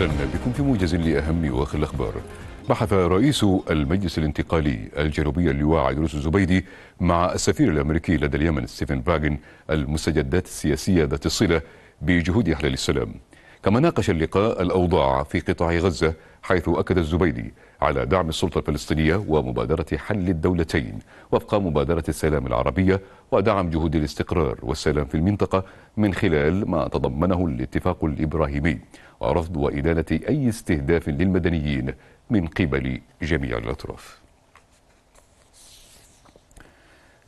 اهلا بكم في موجز لاهم واخر الاخبار. بحث رئيس المجلس الانتقالي الجنوبي اللواء عيدروس الزبيدي مع السفير الامريكي لدى اليمن ستيفن فاجن المستجدات السياسيه ذات الصله بجهود احلال السلام. كما ناقش اللقاء الأوضاع في قطاع غزة حيث أكد الزبيدي على دعم السلطة الفلسطينية ومبادرة حل الدولتين وفق مبادرة السلام العربية ودعم جهود الاستقرار والسلام في المنطقة من خلال ما تضمنه الاتفاق الإبراهيمي ورفض وإدانة أي استهداف للمدنيين من قبل جميع الأطراف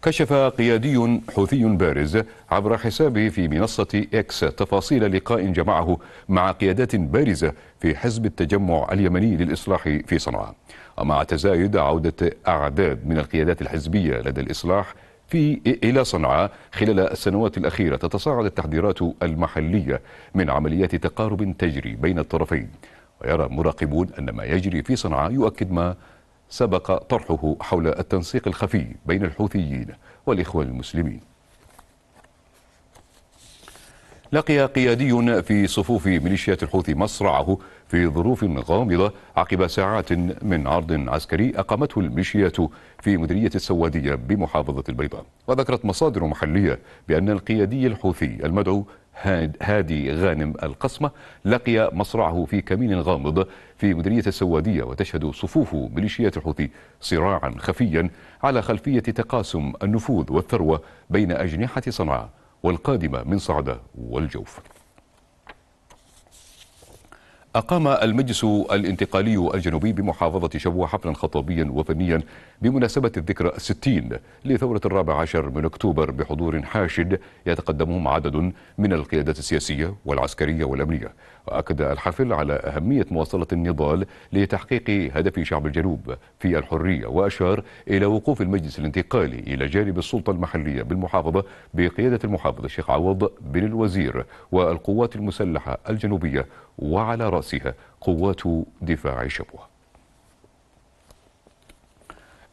كشف قيادي حوثي بارز عبر حسابه في منصة إكس تفاصيل لقاء جمعه مع قيادات بارزة في حزب التجمع اليمني للإصلاح في صنعاء ومع تزايد عودة أعداد من القيادات الحزبية لدى الإصلاح في إلى صنعاء خلال السنوات الأخيرة تتصاعد التحذيرات المحلية من عمليات تقارب تجري بين الطرفين ويرى مراقبون أن ما يجري في صنعاء يؤكد ما سبق طرحه حول التنسيق الخفي بين الحوثيين والإخوان المسلمين لقي قيادي في صفوف ميليشيات الحوثي مصرعه في ظروف غامضة عقب ساعات من عرض عسكري أقامته الميليشيات في مديرية السوادية بمحافظة البيضاء وذكرت مصادر محلية بأن القيادي الحوثي المدعو هادي غانم القصمة لقي مصرعه في كمين غامض في مديرية السوادية وتشهد صفوف ميليشيات الحوثي صراعا خفيا على خلفية تقاسم النفوذ والثروة بين أجنحة صنعاء والقادمة من صعدة والجوف أقام المجلس الانتقالي الجنوبي بمحافظة شبوة حفلا خطابيا وفنيا بمناسبة الذكرى الستين لثورة الرابع عشر من أكتوبر بحضور حاشد يتقدمهم عدد من القيادات السياسية والعسكرية والأمنية وأكد الحفل على أهمية مواصلة النضال لتحقيق هدف شعب الجنوب في الحرية وأشار إلى وقوف المجلس الانتقالي إلى جانب السلطة المحلية بالمحافظة بقيادة المحافظ الشيخ عوض بن الوزير والقوات المسلحة الجنوبية وعلى رأس رأسها قوات دفاع شبوه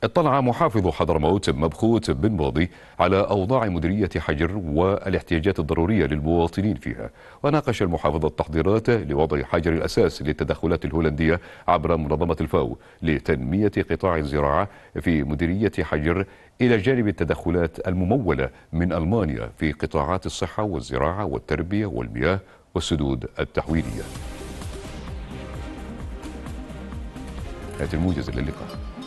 اطلع محافظ حضرموت مبخوت بن ماضي على أوضاع مديرية حجر والاحتياجات الضرورية للمواطنين فيها وناقش المحافظ التحضيرات لوضع حجر الأساس للتدخلات الهولندية عبر منظمة الفاو لتنمية قطاع الزراعة في مديرية حجر إلى جانب التدخلات الممولة من ألمانيا في قطاعات الصحة والزراعة والتربية والمياه والسدود التحويلية этим будет или как.